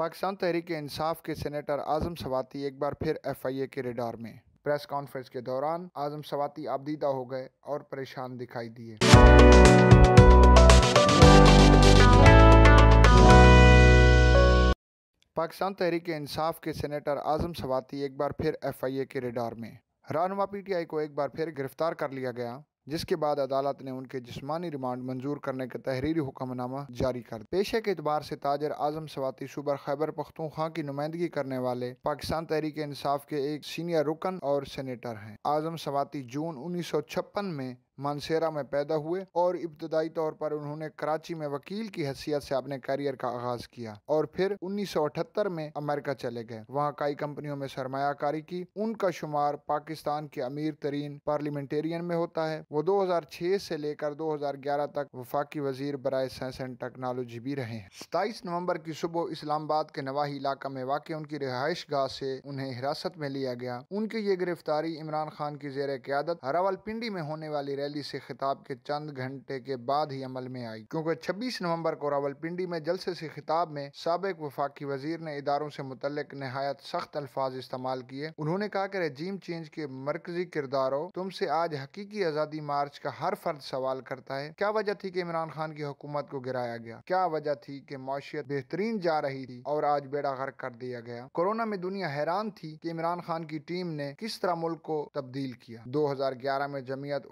पाकिस्तान तहरीक इंसाफ के सेनेटर आजम सवाती एक बार फिर एफ आई ए के रेडार में प्रेस कॉन्फ्रेंस के दौरान आजम सवाती आबदीदा हो गए और परेशान दिखाई दिए पाकिस्तान तहरीक इंसाफ के सेनेटर आजम सवाती एक बार फिर एफ आई ए के रेडार में रानुमा पी टी आई को एक बार फिर गिरफ्तार कर लिया गया जिसके बाद अदालत ने उनके जिसमानी रिमांड मंजूर करने का तहरीरी हुक्मनामा जारी कर पेशे के अतबार से ताजर आजम सवाती सुबह खैबर पख्तूखा की नुमाइंदगी करने वाले पाकिस्तान तहरीक इंसाफ के एक सीनियर रुकन और सीनेटर हैं आजम सवाती जून उन्नीस सौ छप्पन में मानसेरा में पैदा हुए और इब्तदाई तौर पर उन्होंने कराची में वकील की हैसियत से अपने करियर का आगाज किया और फिर उन्नीस में अमेरिका चले गए वहाँ कई कंपनियों में सरमाकारी की उनका शुमार पाकिस्तान के अमीर तरीन पार्लियामेंटेरियन में होता है वो 2006 से लेकर 2011 तक वफाकी वजीर बरए साइंस एंड टेक्नोलॉजी भी रहे हैं सताईस नवम्बर की सुबह इस्लामाबाद के नवाही इलाका में वाक़ उनकी रिहाइश गाह से उन्हें हिरासत में लिया गया उनकी ये गिरफ्तारी इमरान खान की जेर क्यादत रावलपिंडी में होने वाली रैली से खिताब के चंद घंटे के बाद ही अमल में आई क्योंकि 26 नवंबर को रावलपिंडी में जलसे से खिताब में सबक वफाकी वजीर ने इदारों से मुतल नहायत सख्त अल्फाज इस्तेमाल किए उन्होंने कहा कि रजीम चेंज के मरकजी किरदारों तुमसे आज हकीकी आज़ादी मार्च का हर फर्द सवाल करता है क्या वजह थी कि इमरान खान की हुकूमत को गिराया गया क्या वजह थी कि माशियत बेहतरीन जा रही थी और आज बेड़ा गर्क कर दिया गया कोरोना में दुनिया हैरान थी कि इमरान खान की टीम ने किस तरह मुल्क को तब्दील किया 2011 में जमीयत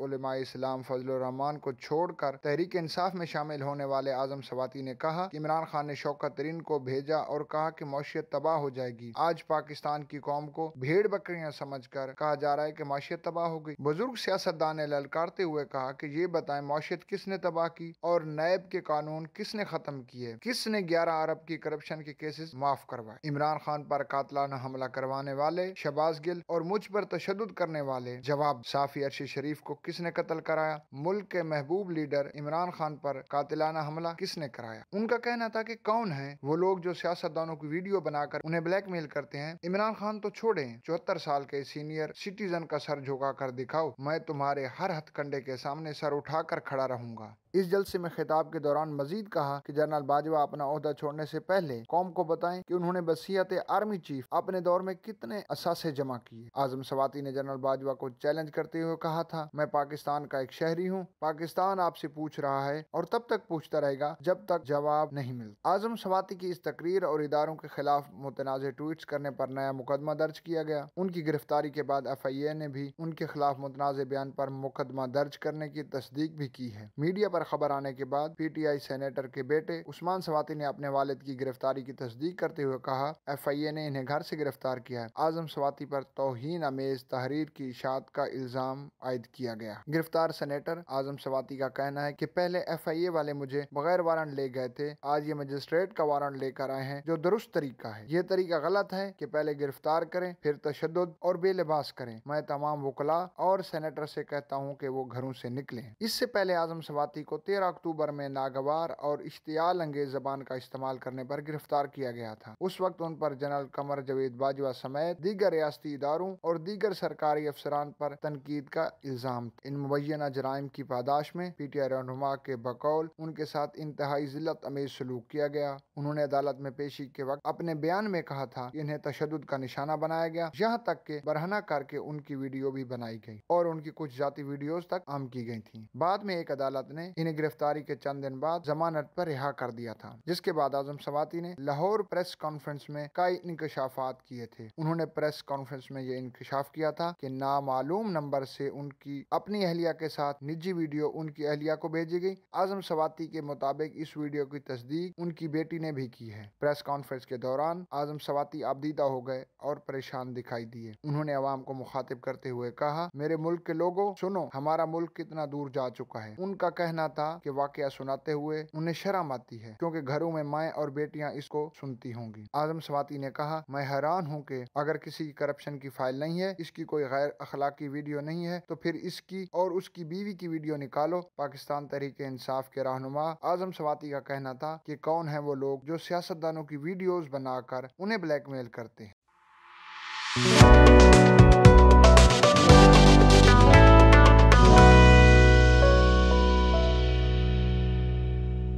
इस्लाम फजल रहमान को छोड़कर तहरीक इंसाफ में शामिल होने वाले आजम सवाती ने कहा कि इमरान खान ने शौकत तरीन को भेजा और कहा कि मौशियत तबाह हो जाएगी आज पाकिस्तान की कौम को भेड़ बकरियां समझकर कहा जा रहा है कि मौशियत तबाह हो गई बुजुर्ग सियासतदान ने ललकारते हुए कहा कि ये बताएं मौशियत किसने तबाह की और नैब के कानून किसने खत्म किए किसने ग्यारह अरब की करप्शन के केसेस माफ करवाए इमरान खान पर कातलाना हमला करवाने वाले शबाज गिल और मुझ पर तशद करने वाले जवाब साफी अर्शी शरीफ को किसने कत्ल कत्ल कराया मुल्क के महबूब लीडर इमरान खान पर कातिलाना हमला किसने कराया उनका कहना था कि कौन है वो लोग जो सियासतदानों की वीडियो बनाकर उन्हें ब्लैकमेल करते हैं इमरान खान तो छोड़े चौहत्तर साल के सीनियर सिटीजन का सर झुका कर दिखाओ मैं तुम्हारे हर हथकंडे के सामने सर उठाकर खड़ा रहूंगा इस जलसे में खिताब के दौरान मजीद कहा कि जनरल बाजवा अपना अहदा छोड़ने से पहले कौम को बताएं कि उन्होंने बसियत आर्मी चीफ अपने दौर में कितने असासे जमा किए आजम सवाती ने जनरल बाजवा को चैलेंज करते हुए कहा था मैं पाकिस्तान पाकिस्तान का एक शहरी हूँ पाकिस्तान आपसे पूछ रहा है और तब तक पूछता रहेगा जब तक जवाब नहीं मिलता आजम सवाती की इस तकरीर और इदारों के खिलाफ मुतनाज़ ट्वीट करने पर नया मुकदमा दर्ज किया गया उनकी गिरफ्तारी के बाद एफ आई ए ने भी उनके खिलाफ मुतनाज़ बयान पर मुकदमा दर्ज करने की तस्दीक भी की है मीडिया पर खबर आने के बाद पी टी आई सेनेटर के बेटे उस्मान सवाती ने अपने वालिद की गिरफ्तारी की तस्दीक करते हुए कहा एफ आई ए ने इन्हें घर से गिरफ्तार किया है आजम सवाती पर तोहन अमेज तहरीर की इशात का इल्ज़ाम आयद किया गया गिरफ्तार गिरफ्तार सेनेटर आजम सवाती का कहना है कि पहले एफआईए वाले मुझे बगैर वारंट ले गए थे आज ये मजिस्ट्रेट का वारंट लेकर आए हैं जो दुरुस्त तरीका है ये तरीका गलत है कि पहले गिरफ्तार करें फिर तशद और बेलिबास करें मैं तमाम वकला और सेनेटर से कहता हूँ कि वो घरों से निकले इससे पहले आजम सवाती को तेरह अक्टूबर में नागवार और इश्तियाल अंगेज जबान का इस्तेमाल करने पर गिरफ्तार किया गया था उस वक्त उन पर जनरल कमर जवेद बाजवा समेत दीगर रियाती इदारों और दीगर सरकारी अफसरान पर तनकीद का इल्जाम इन मुबैना जराइम की पादाश में पी टी आई रहनुमा के बकौल उनके साथ इंतहाई जिलत अमेज सलूक किया गया उन्होंने अदालत में पेशी के वक्त अपने बयान में कहा था कि इन्हें तशद का निशाना बनाया गया यहाँ तक के बरहना करके उनकी वीडियो भी बनाई गई और उनकी कुछ जाती वीडियोज तक आम की गई थी बाद में एक अदालत ने इन्हें गिरफ्तारी के चंद दिन बाद जमानत पर रिहा कर दिया था जिसके बाद आजम सवाती ने लाहौर प्रेस कॉन्फ्रेंस में कई इंकशाफात किए थे उन्होंने प्रेस कॉन्फ्रेंस में यह इंकशाफ किया था की नामालूम नंबर ऐसी उनकी अपनी अहलिया अहलिया के साथ निजी वीडियो उनकी अहलिया को भेजी गई आजम सवाती के मुताबिक इस वीडियो की तस्दीक उनकी बेटी ने भी की है प्रेस कॉन्फ्रेंस के दौरान आजम सवाती आपदीदा हो गए और परेशान दिखाई दिए उन्होंने अवाम को मुखातिब करते हुए कहा मेरे मुल्क के लोगो सुनो हमारा मुल्क कितना दूर जा चुका है उनका कहना था की वाक सुनाते हुए उन्हें शर्म आती है क्यूँकी घरों में माए और बेटियाँ इसको सुनती होंगी आजम सवाती ने कहा मैं हैरान हूँ की अगर किसी की करप्शन की फाइल नहीं है इसकी कोई गैर अखलाकी वीडियो नहीं है तो फिर इसकी और उसकी बीवी की वीडियो निकालो पाकिस्तान तरीके इंसाफ के रहनुमा आजम सवाती का कहना था कि कौन है वो लोग जो सियासतदानों की वीडियो बनाकर उन्हें ब्लैकमेल करते हैं